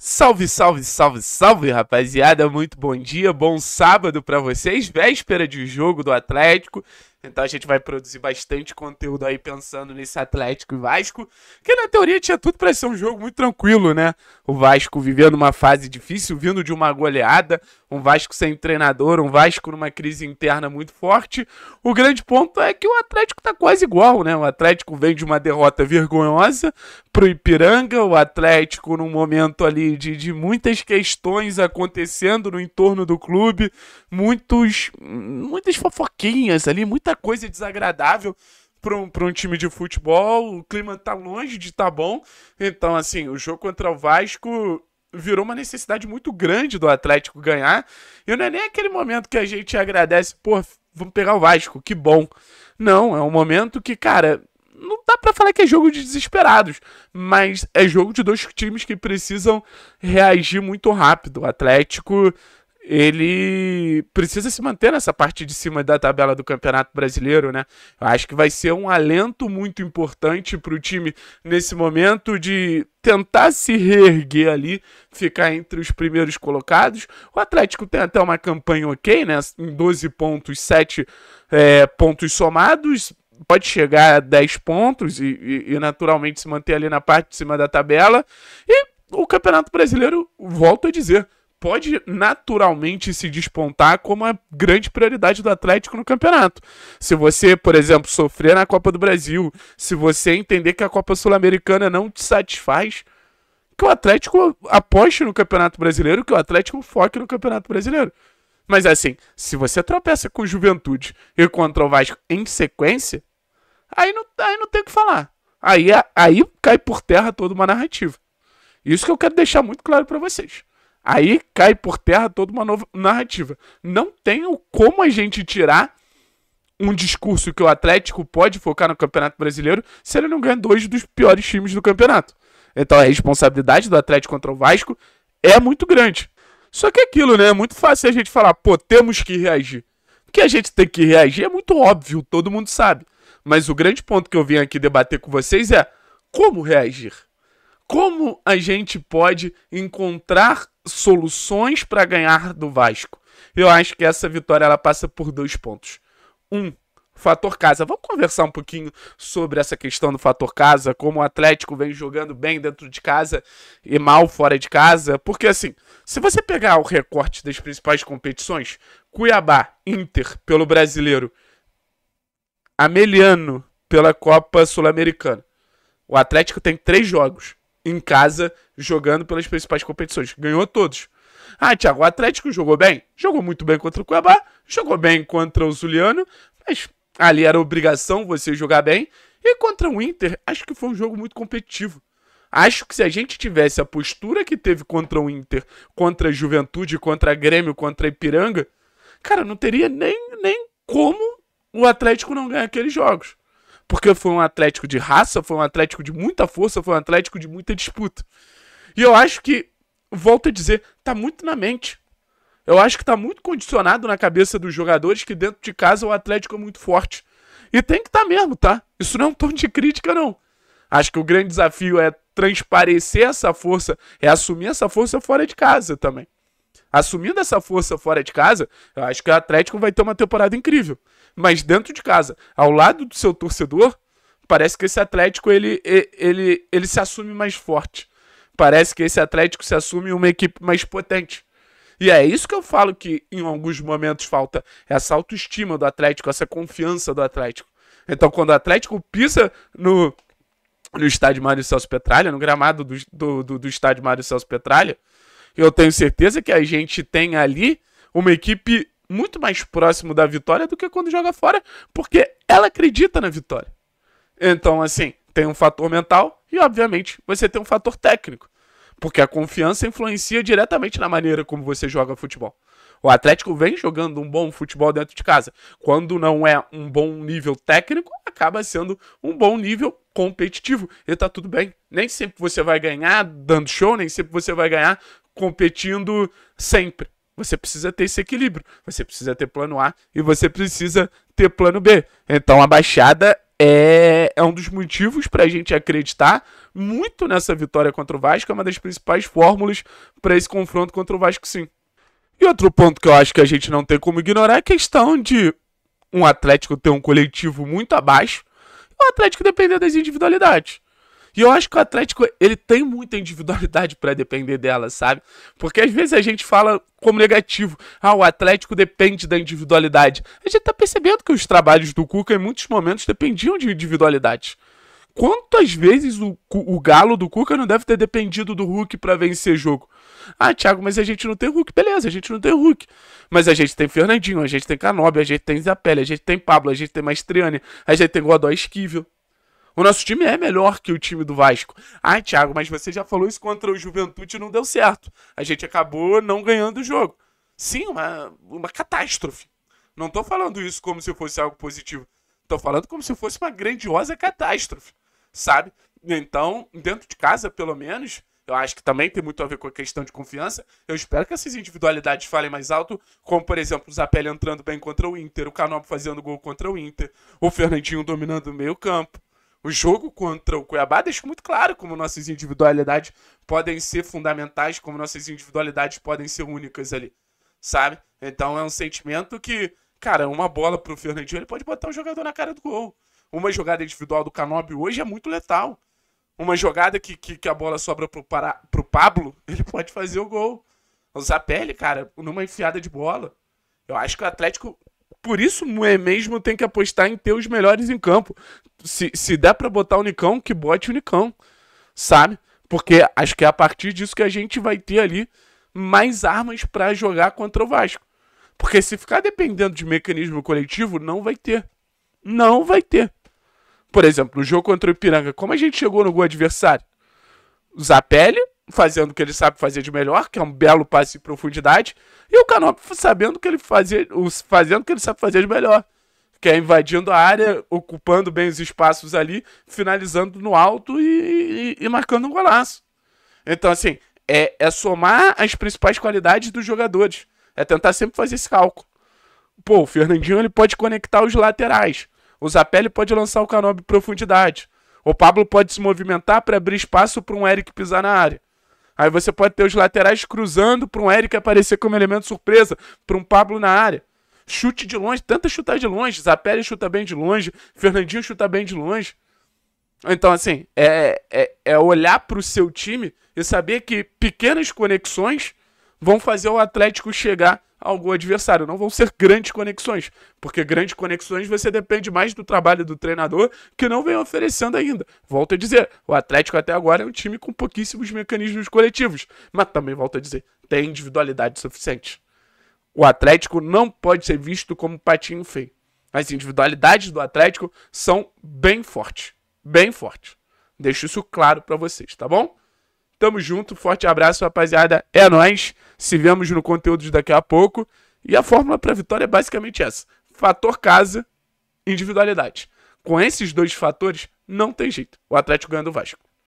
Salve, salve, salve, salve, rapaziada. Muito bom dia, bom sábado para vocês. Véspera de jogo do Atlético. Então a gente vai produzir bastante conteúdo aí pensando nesse Atlético e Vasco, que na teoria tinha tudo para ser um jogo muito tranquilo, né? O Vasco vivendo uma fase difícil, vindo de uma goleada, um Vasco sem treinador, um Vasco numa crise interna muito forte. O grande ponto é que o Atlético tá quase igual, né? O Atlético vem de uma derrota vergonhosa pro Ipiranga, o Atlético num momento ali de, de muitas questões acontecendo no entorno do clube, muitos muitas fofoquinhas ali, muita coisa desagradável para um, um time de futebol. O clima tá longe de tá bom. Então, assim, o jogo contra o Vasco virou uma necessidade muito grande do Atlético ganhar. E não é nem aquele momento que a gente agradece, pô, vamos pegar o Vasco, que bom. Não, é um momento que, cara, não dá para falar que é jogo de desesperados, mas é jogo de dois times que precisam reagir muito rápido. O Atlético ele precisa se manter nessa parte de cima da tabela do Campeonato Brasileiro, né? Acho que vai ser um alento muito importante para o time nesse momento de tentar se reerguer ali, ficar entre os primeiros colocados. O Atlético tem até uma campanha ok, né? Em 12 pontos, 7 é, pontos somados, pode chegar a 10 pontos e, e, e naturalmente se manter ali na parte de cima da tabela. E o Campeonato Brasileiro, volto a dizer pode naturalmente se despontar como a grande prioridade do Atlético no campeonato. Se você, por exemplo, sofrer na Copa do Brasil, se você entender que a Copa Sul-Americana não te satisfaz, que o Atlético aposte no Campeonato Brasileiro, que o Atlético foque no Campeonato Brasileiro. Mas assim, se você tropeça com Juventude e contra o Vasco em sequência, aí não, aí não tem o que falar. Aí, é, aí cai por terra toda uma narrativa. Isso que eu quero deixar muito claro para vocês. Aí cai por terra toda uma nova narrativa. Não tem como a gente tirar um discurso que o Atlético pode focar no Campeonato Brasileiro se ele não ganha dois dos piores times do campeonato. Então a responsabilidade do Atlético contra o Vasco é muito grande. Só que é aquilo, né? É muito fácil a gente falar, pô, temos que reagir. Que a gente tem que reagir é muito óbvio, todo mundo sabe. Mas o grande ponto que eu vim aqui debater com vocês é como reagir. Como a gente pode encontrar soluções para ganhar do Vasco. Eu acho que essa vitória ela passa por dois pontos. Um, fator casa. Vamos conversar um pouquinho sobre essa questão do fator casa, como o Atlético vem jogando bem dentro de casa e mal fora de casa, porque assim, se você pegar o recorte das principais competições, Cuiabá, Inter pelo Brasileiro, Ameliano pela Copa Sul-Americana. O Atlético tem três jogos em casa jogando pelas principais competições. Ganhou todos. Ah, Thiago, o Atlético jogou bem? Jogou muito bem contra o Cuiabá, jogou bem contra o Zuliano, mas ali era obrigação você jogar bem. E contra o Inter, acho que foi um jogo muito competitivo. Acho que se a gente tivesse a postura que teve contra o Inter, contra a Juventude, contra a Grêmio, contra a Ipiranga, cara, não teria nem, nem como o Atlético não ganhar aqueles jogos. Porque foi um Atlético de raça, foi um Atlético de muita força, foi um Atlético de muita disputa. E eu acho que, volto a dizer, tá muito na mente. Eu acho que tá muito condicionado na cabeça dos jogadores que dentro de casa o Atlético é muito forte. E tem que estar tá mesmo, tá? Isso não é um tom de crítica, não. Acho que o grande desafio é transparecer essa força, é assumir essa força fora de casa também. Assumindo essa força fora de casa, eu acho que o Atlético vai ter uma temporada incrível. Mas dentro de casa, ao lado do seu torcedor, parece que esse Atlético ele, ele, ele se assume mais forte. Parece que esse Atlético se assume uma equipe mais potente. E é isso que eu falo que em alguns momentos falta é essa autoestima do Atlético, essa confiança do Atlético. Então, quando o Atlético pisa no, no estádio Mário Celso Petralha, no gramado do, do, do, do estádio Mário Celso Petralha, eu tenho certeza que a gente tem ali uma equipe muito mais próximo da vitória do que quando joga fora, porque ela acredita na vitória. Então, assim, tem um fator mental e, obviamente, você tem um fator técnico, porque a confiança influencia diretamente na maneira como você joga futebol. O Atlético vem jogando um bom futebol dentro de casa. Quando não é um bom nível técnico, acaba sendo um bom nível competitivo. E tá tudo bem. Nem sempre você vai ganhar dando show, nem sempre você vai ganhar competindo sempre. Você precisa ter esse equilíbrio. Você precisa ter plano A e você precisa ter plano B. Então a baixada é, é um dos motivos para a gente acreditar muito nessa vitória contra o Vasco. É uma das principais fórmulas para esse confronto contra o Vasco, sim. E outro ponto que eu acho que a gente não tem como ignorar é a questão de um Atlético ter um coletivo muito abaixo e o Atlético depender das individualidades. E eu acho que o Atlético, ele tem muita individualidade para depender dela, sabe? Porque às vezes a gente fala como negativo, ah, o Atlético depende da individualidade. A gente tá percebendo que os trabalhos do Cuca em muitos momentos dependiam de individualidade. Quantas vezes o, o galo do Cuca não deve ter dependido do Hulk para vencer jogo? Ah, Thiago, mas a gente não tem Hulk. Beleza, a gente não tem Hulk. Mas a gente tem Fernandinho, a gente tem Canobi, a gente tem Isapelli, a gente tem Pablo, a gente tem Mastriani, a gente tem Godó Esquivel. O nosso time é melhor que o time do Vasco. Ah, Thiago, mas você já falou isso contra o Juventude e não deu certo. A gente acabou não ganhando o jogo. Sim, uma, uma catástrofe. Não tô falando isso como se fosse algo positivo. Tô falando como se fosse uma grandiosa catástrofe, sabe? Então, dentro de casa, pelo menos, eu acho que também tem muito a ver com a questão de confiança. Eu espero que essas individualidades falem mais alto, como, por exemplo, o Zapelli entrando bem contra o Inter, o Canop fazendo gol contra o Inter, o Fernandinho dominando o meio campo, o jogo contra o Cuiabá deixa muito claro como nossas individualidades podem ser fundamentais, como nossas individualidades podem ser únicas ali, sabe? Então é um sentimento que, cara, uma bola pro Fernandinho, ele pode botar um jogador na cara do gol. Uma jogada individual do Canobi hoje é muito letal. Uma jogada que, que, que a bola sobra pro, para, pro Pablo, ele pode fazer o gol. O Zapelli, cara, numa enfiada de bola. Eu acho que o Atlético por isso é mesmo tem que apostar em ter os melhores em campo. Se, se der para botar o Nicão, que bote o Nicão, sabe? Porque acho que é a partir disso que a gente vai ter ali mais armas para jogar contra o Vasco. Porque se ficar dependendo de mecanismo coletivo, não vai ter. Não vai ter. Por exemplo, no jogo contra o Ipiranga, como a gente chegou no gol adversário? Zapelli fazendo o que ele sabe fazer de melhor, que é um belo passe de profundidade, e o Canop sabendo que ele fazia, fazendo o que ele sabe fazer de melhor, que é invadindo a área, ocupando bem os espaços ali, finalizando no alto e, e, e marcando um golaço. Então, assim, é, é somar as principais qualidades dos jogadores. É tentar sempre fazer esse cálculo. Pô, o Fernandinho ele pode conectar os laterais. O Zapelli pode lançar o Canobi em profundidade. O Pablo pode se movimentar para abrir espaço para um Eric pisar na área. Aí você pode ter os laterais cruzando para um Eric aparecer como elemento surpresa, para um Pablo na área. Chute de longe, tenta chutar de longe. Zapelli chuta bem de longe, Fernandinho chuta bem de longe. Então, assim, é, é, é olhar para o seu time e saber que pequenas conexões vão fazer o Atlético chegar Algo adversário. Não vão ser grandes conexões, porque grandes conexões você depende mais do trabalho do treinador que não vem oferecendo ainda. Volto a dizer, o Atlético até agora é um time com pouquíssimos mecanismos coletivos, mas também volto a dizer, tem individualidade suficiente. O Atlético não pode ser visto como patinho feio. As individualidades do Atlético são bem fortes, bem fortes. Deixo isso claro para vocês, tá bom? Tamo junto, forte abraço, rapaziada. É nós. Se vemos no conteúdo de daqui a pouco. E a fórmula para vitória é basicamente essa: fator casa, individualidade. Com esses dois fatores, não tem jeito. O Atlético ganha do Vasco.